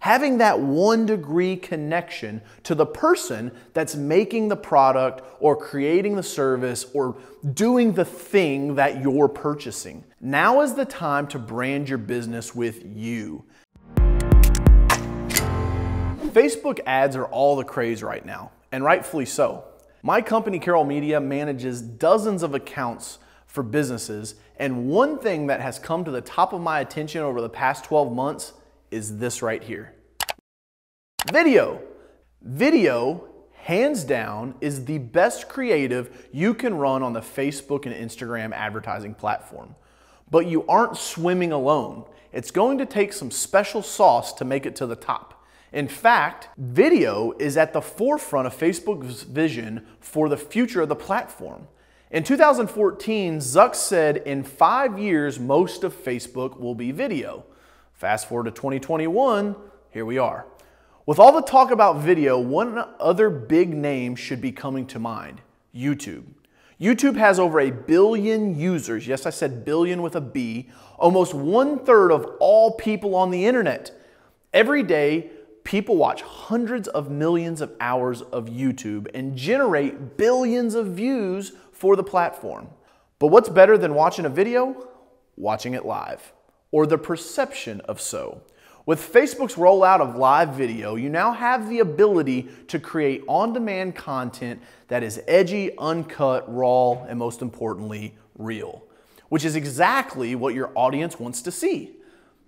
having that one degree connection to the person that's making the product or creating the service or doing the thing that you're purchasing. Now is the time to brand your business with you. Facebook ads are all the craze right now, and rightfully so. My company, Carol Media, manages dozens of accounts for businesses, and one thing that has come to the top of my attention over the past 12 months is this right here. Video. Video, hands down, is the best creative you can run on the Facebook and Instagram advertising platform. But you aren't swimming alone. It's going to take some special sauce to make it to the top. In fact, video is at the forefront of Facebook's vision for the future of the platform. In 2014, Zuck said in five years, most of Facebook will be video. Fast forward to 2021, here we are. With all the talk about video, one other big name should be coming to mind, YouTube. YouTube has over a billion users. Yes, I said billion with a B. Almost one third of all people on the internet. Every day, people watch hundreds of millions of hours of YouTube and generate billions of views for the platform. But what's better than watching a video? Watching it live or the perception of so. With Facebook's rollout of live video, you now have the ability to create on demand content that is edgy, uncut, raw, and most importantly, real, which is exactly what your audience wants to see.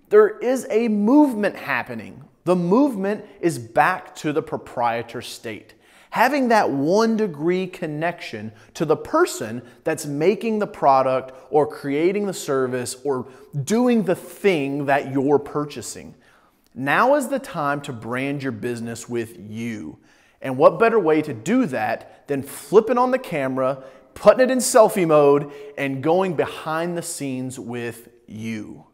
There is a movement happening. The movement is back to the proprietor state having that one degree connection to the person that's making the product or creating the service or doing the thing that you're purchasing. Now is the time to brand your business with you. And what better way to do that than flipping on the camera, putting it in selfie mode, and going behind the scenes with you.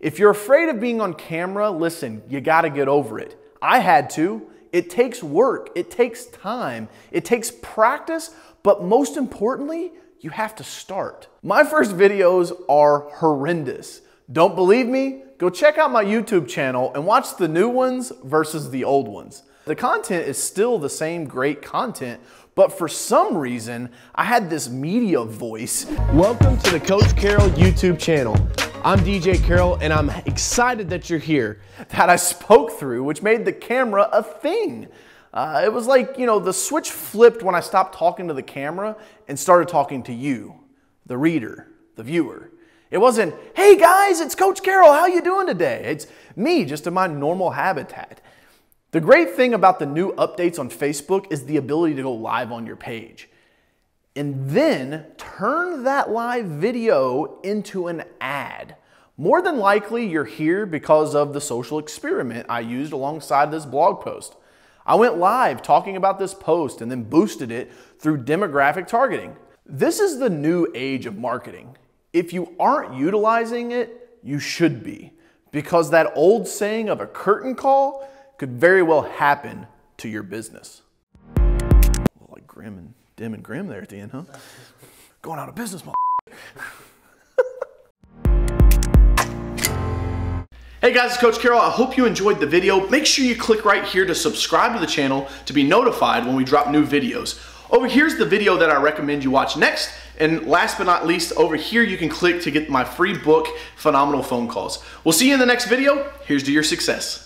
If you're afraid of being on camera, listen, you gotta get over it. I had to. It takes work, it takes time, it takes practice, but most importantly, you have to start. My first videos are horrendous. Don't believe me? Go check out my YouTube channel and watch the new ones versus the old ones. The content is still the same great content, but for some reason, I had this media voice. Welcome to the Coach Carroll YouTube channel. I'm DJ Carroll, and I'm excited that you're here. That I spoke through, which made the camera a thing. Uh, it was like, you know, the switch flipped when I stopped talking to the camera and started talking to you, the reader, the viewer. It wasn't, hey guys, it's Coach Carroll, how you doing today? It's me, just in my normal habitat. The great thing about the new updates on Facebook is the ability to go live on your page. And then turn that live video into an ad. More than likely, you're here because of the social experiment I used alongside this blog post. I went live talking about this post and then boosted it through demographic targeting. This is the new age of marketing if you aren't utilizing it, you should be, because that old saying of a curtain call could very well happen to your business. like grim and dim and grim there at the end, huh? Going out of business, Hey guys, it's Coach Carroll. I hope you enjoyed the video. Make sure you click right here to subscribe to the channel to be notified when we drop new videos. Over here's the video that I recommend you watch next and last but not least, over here you can click to get my free book, Phenomenal Phone Calls. We'll see you in the next video. Here's to your success.